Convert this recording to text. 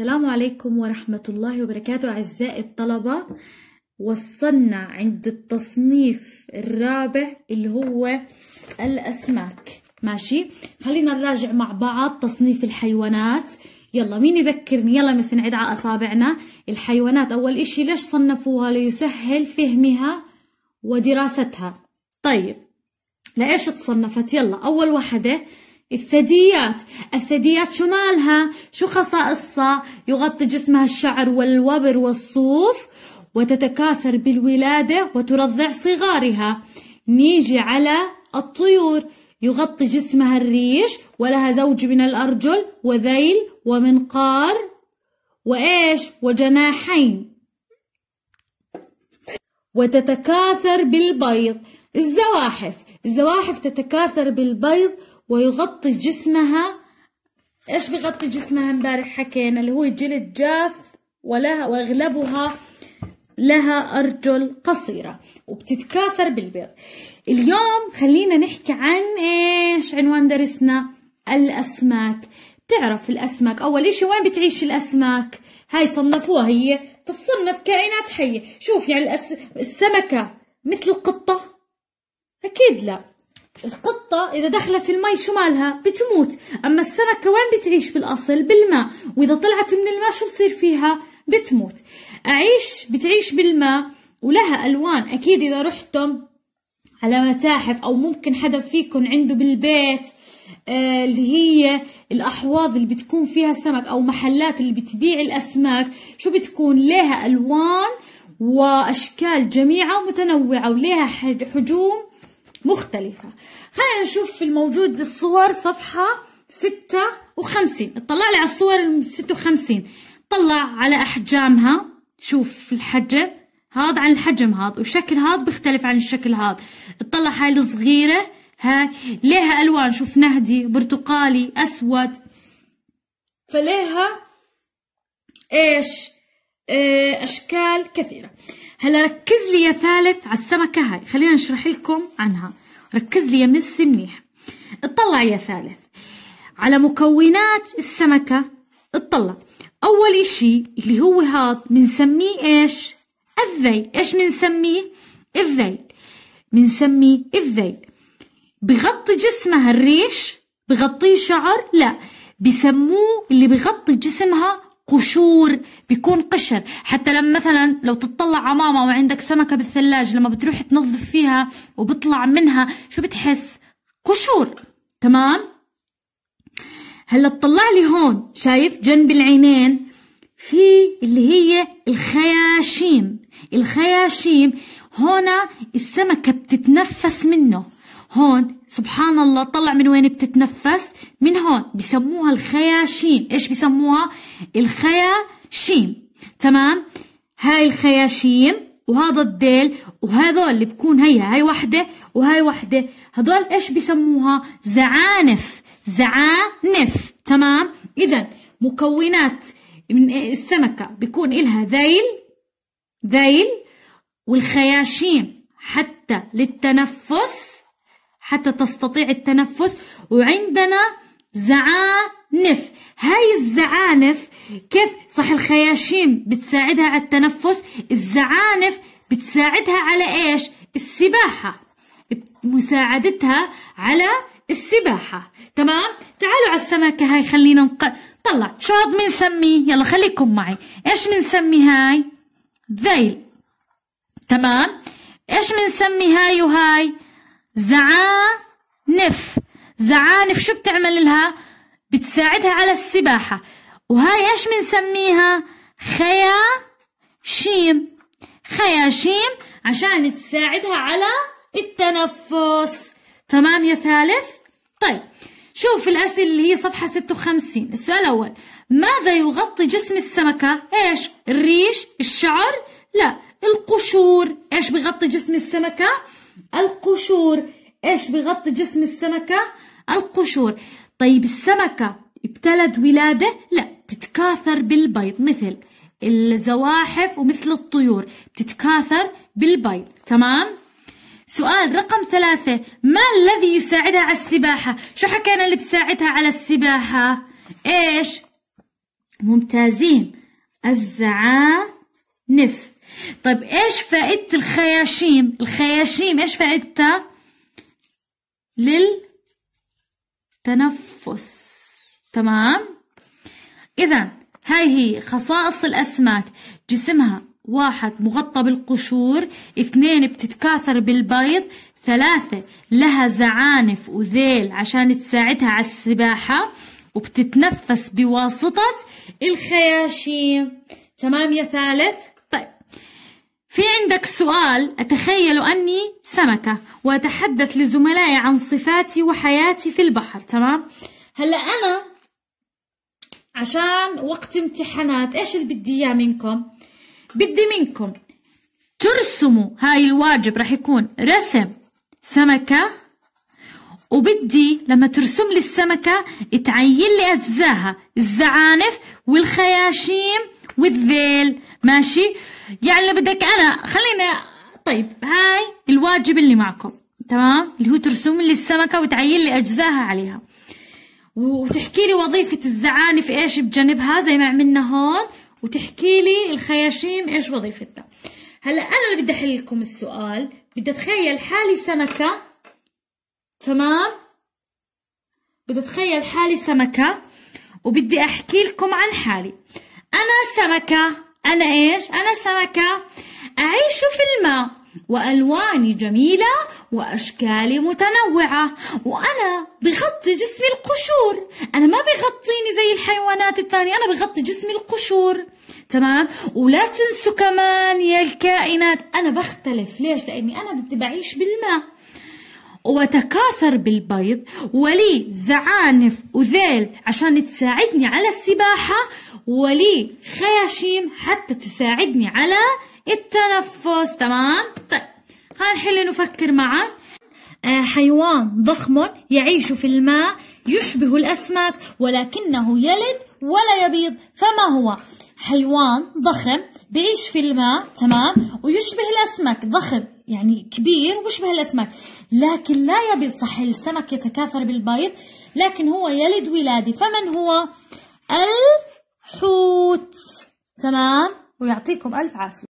السلام عليكم ورحمة الله وبركاته أعزائي الطلبة وصلنا عند التصنيف الرابع اللي هو الأسماك ماشي خلينا نراجع مع بعض تصنيف الحيوانات يلا مين يذكرني يلا مس نعد على أصابعنا الحيوانات أول إشي ليش صنفوها ليسهل فهمها ودراستها طيب لإيش تصنفت يلا أول واحدة الثدييات الثدييات شو مالها شو خصائصها يغطي جسمها الشعر والوبر والصوف وتتكاثر بالولادة وترضع صغارها نيجي على الطيور يغطي جسمها الريش ولها زوج من الأرجل وذيل ومنقار وإيش وجناحين وتتكاثر بالبيض الزواحف الزواحف تتكاثر بالبيض ويغطي جسمها ايش بغطي جسمها امبارح حكينا اللي هو جلد جاف ولها واغلبها لها ارجل قصيره وبتتكاثر بالبيض اليوم خلينا نحكي عن ايش عنوان درسنا الاسماك تعرف الاسماك اول اشي وين بتعيش الاسماك هاي صنفوها هي تتصنف كائنات حيه شوف يعني الأس... السمكه مثل القطه اكيد لا القطة إذا دخلت المي شو مالها؟ بتموت، أما السمكة وين بتعيش بالأصل؟ بالماء، وإذا طلعت من الماء شو بصير فيها؟ بتموت. أعيش بتعيش بالماء ولها ألوان، أكيد إذا رحتم على متاحف أو ممكن حدا فيكم عنده بالبيت آه، اللي هي الأحواض اللي بتكون فيها سمك أو محلات اللي بتبيع الأسماك، شو بتكون؟ لها ألوان وأشكال جميعة متنوعة ولها حجوم مختلفة خلينا نشوف في الموجود الصور صفحة ستة وخمسين اطلع لي على الصور الستة وخمسين طلع على أحجامها شوف الحجم هاد عن الحجم هاد وشكل هاد بيختلف عن الشكل هاد اطلع هاي الصغيرة هاي لها ألوان شوف نهدي برتقالي أسود فلها إيش إيه، اشكال كثيره هلا ركز لي يا ثالث على السمكة هاي خلينا نشرح لكم عنها ركز لي يا مس منيح اطلع يا ثالث على مكونات السمكة اطلع أول إشي اللي هو هذا بنسميه إيش الذيل إيش بنسميه الذيل بنسميه الذيل بغطي جسمها الريش بغطيه شعر لا بسموه اللي بغطي جسمها قشور بيكون قشر حتى لما مثلا لو تطلع على ماما وعندك سمكه بالثلاجه لما بتروح تنظف فيها وبطلع منها شو بتحس قشور تمام هلا تطلع لي هون شايف جنب العينين في اللي هي الخياشيم الخياشيم هون السمكة بتتنفس منه هون سبحان الله طلع من وين بتتنفس من هون بسموها الخياشيم ايش بسموها الخياشيم تمام هاي الخياشيم وهذا الديل وهذول اللي بكون هي هاي وحدة وهاي وحدة هذول ايش بسموها زعانف زعانف تمام اذا مكونات من السمكة بيكون إلها ذيل ذيل والخياشيم حتى للتنفس حتى تستطيع التنفس وعندنا زعانف هاي الزعانف كيف صح الخياشيم بتساعدها على التنفس الزعانف بتساعدها على ايش السباحة مساعدتها على السباحة تمام تعالوا على السمكة هاي خلينا نق... طلع شو هاد بنسميه يلا خليكم معي ايش بنسمي هاي ذيل تمام ايش بنسمي هاي وهاي زعانف زعانف شو بتعمل لها بتساعدها على السباحة وهاي ايش بنسميها خياشيم خياشيم عشان تساعدها على التنفس تمام يا ثالث طيب شوف الأسئلة اللي هي صفحة 56 السؤال الأول ماذا يغطي جسم السمكة؟ إيش؟ الريش؟ الشعر؟ لا القشور إيش بغطي جسم السمكة؟ القشور إيش بغطي جسم السمكة؟ القشور طيب السمكة ابتلد ولادة؟ لا تتكاثر بالبيض مثل الزواحف ومثل الطيور بتتكاثر بالبيض تمام؟ سؤال رقم ثلاثة ما الذي يساعدها على السباحة؟ شو حكينا اللي بساعدها على السباحة؟ إيش؟ ممتازين الزعانف طيب ايش فائدة الخياشيم الخياشيم ايش فائدتها للتنفس تمام اذا هاي هي خصائص الاسماك جسمها واحد مغطى بالقشور اثنين بتتكاثر بالبيض ثلاثة لها زعانف وذيل عشان تساعدها على السباحة وبتتنفس بواسطة الخياشيم تمام يا ثالث في عندك سؤال أتخيل أني سمكة وأتحدث لزملائي عن صفاتي وحياتي في البحر تمام هلا أنا عشان وقت امتحانات إيش اللي بدي إياه منكم بدي منكم ترسموا هاي الواجب راح يكون رسم سمكة وبدي لما ترسم لي السمكة تعين لي أجزاها الزعانف والخياشيم والذيل ماشي يعني اللي بدك انا خلينا طيب هاي الواجب اللي معكم تمام اللي هو ترسم لي السمكه وتعين لي اجزاها عليها وتحكي لي وظيفه الزعانف ايش بجنبها زي ما عملنا هون وتحكي لي الخياشيم ايش وظيفتها هلا انا اللي بدي احل لكم السؤال بدي اتخيل حالي سمكه تمام بدي اتخيل حالي سمكه وبدي احكي لكم عن حالي أنا سمكة أنا إيش؟ أنا سمكة أعيش في الماء وألواني جميلة وأشكالي متنوعة وأنا بغطي جسمي القشور أنا ما بغطيني زي الحيوانات الثانية أنا بغطي جسمي القشور تمام ولا تنسوا كمان يا الكائنات أنا بختلف ليش؟ لأني أنا بدي بعيش بالماء وتكاثر بالبيض ولي زعانف وذيل عشان تساعدني على السباحة ولي خياشيم حتى تساعدني على التنفس تمام؟ طيب خلينا نحل نفكر معا آه، حيوان ضخم يعيش في الماء يشبه الأسماك ولكنه يلد ولا يبيض فما هو؟ حيوان ضخم بعيش في الماء تمام ويشبه الأسماك ضخم يعني كبير ويشبه الأسماك لكن لا يبيض صح السمك يتكاثر بالبيض لكن هو يلد ولادي فمن هو الحوت تمام ويعطيكم ألف عافية